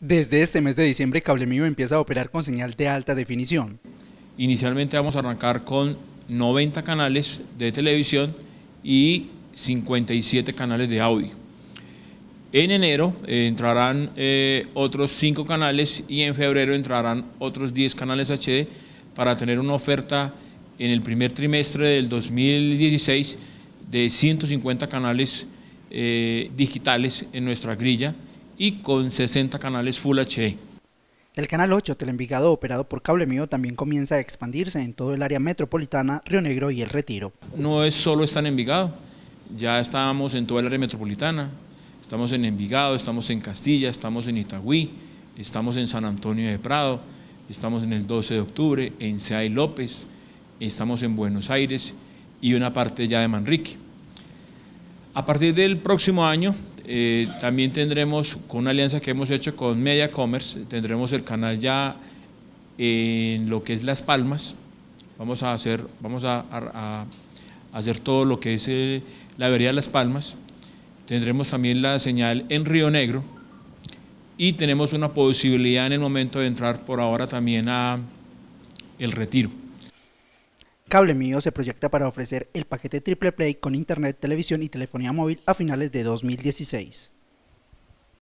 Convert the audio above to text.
Desde este mes de diciembre, Cable empieza a operar con señal de alta definición. Inicialmente vamos a arrancar con 90 canales de televisión y 57 canales de audio. En enero eh, entrarán eh, otros 5 canales y en febrero entrarán otros 10 canales HD para tener una oferta en el primer trimestre del 2016 de 150 canales eh, digitales en nuestra grilla y con 60 canales Full HD. El canal 8 Telenvigado, operado por Cable Mío, también comienza a expandirse en todo el área metropolitana, Río Negro y El Retiro. No es solo está en Envigado, ya estábamos en toda el área metropolitana, estamos en Envigado, estamos en Castilla, estamos en Itagüí, estamos en San Antonio de Prado, estamos en el 12 de octubre, en Ceay López, estamos en Buenos Aires y una parte ya de Manrique. A partir del próximo año eh, también tendremos, con una alianza que hemos hecho con Media Commerce, tendremos el canal ya en lo que es Las Palmas. Vamos a hacer, vamos a, hacer todo lo que es eh, la vereda Las Palmas. Tendremos también la señal en Río Negro. Y tenemos una posibilidad en el momento de entrar por ahora también a El Retiro. Cable Mío se proyecta para ofrecer el paquete Triple Play con Internet, televisión y telefonía móvil a finales de 2016.